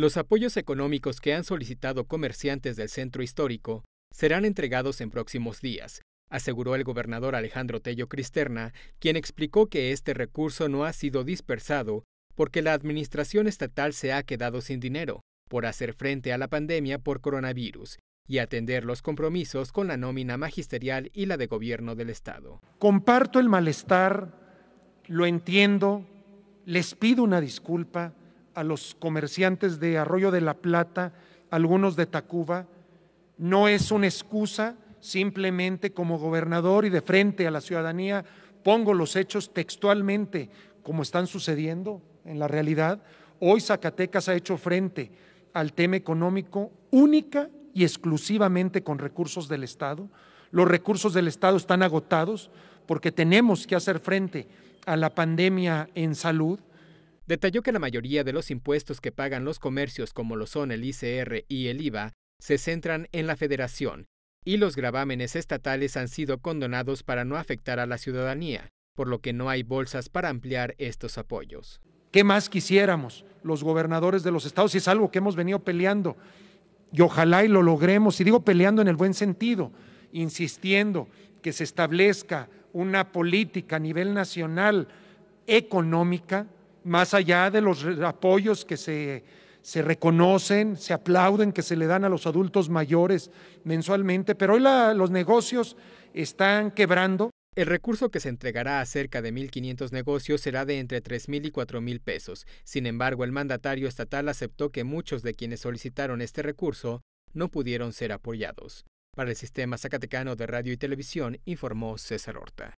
Los apoyos económicos que han solicitado comerciantes del centro histórico serán entregados en próximos días, aseguró el gobernador Alejandro Tello Cristerna, quien explicó que este recurso no ha sido dispersado porque la administración estatal se ha quedado sin dinero por hacer frente a la pandemia por coronavirus y atender los compromisos con la nómina magisterial y la de gobierno del Estado. Comparto el malestar, lo entiendo, les pido una disculpa, a los comerciantes de Arroyo de la Plata, algunos de Tacuba, no es una excusa, simplemente como gobernador y de frente a la ciudadanía pongo los hechos textualmente como están sucediendo en la realidad. Hoy Zacatecas ha hecho frente al tema económico única y exclusivamente con recursos del Estado. Los recursos del Estado están agotados porque tenemos que hacer frente a la pandemia en salud Detalló que la mayoría de los impuestos que pagan los comercios, como lo son el ICR y el IVA, se centran en la federación, y los gravámenes estatales han sido condonados para no afectar a la ciudadanía, por lo que no hay bolsas para ampliar estos apoyos. ¿Qué más quisiéramos los gobernadores de los estados? es algo que hemos venido peleando, y ojalá y lo logremos, y digo peleando en el buen sentido, insistiendo que se establezca una política a nivel nacional económica más allá de los apoyos que se, reconocen, se aplauden, que se le dan a los adultos mayores mensualmente, pero hoy los negocios están quebrando. El recurso que se entregará a cerca de 1.500 negocios será de entre 3.000 y 4.000 pesos. Sin embargo, el mandatario estatal aceptó que muchos de quienes solicitaron este recurso no pudieron ser apoyados. Para el Sistema Zacatecano de Radio y Televisión, informó César Horta.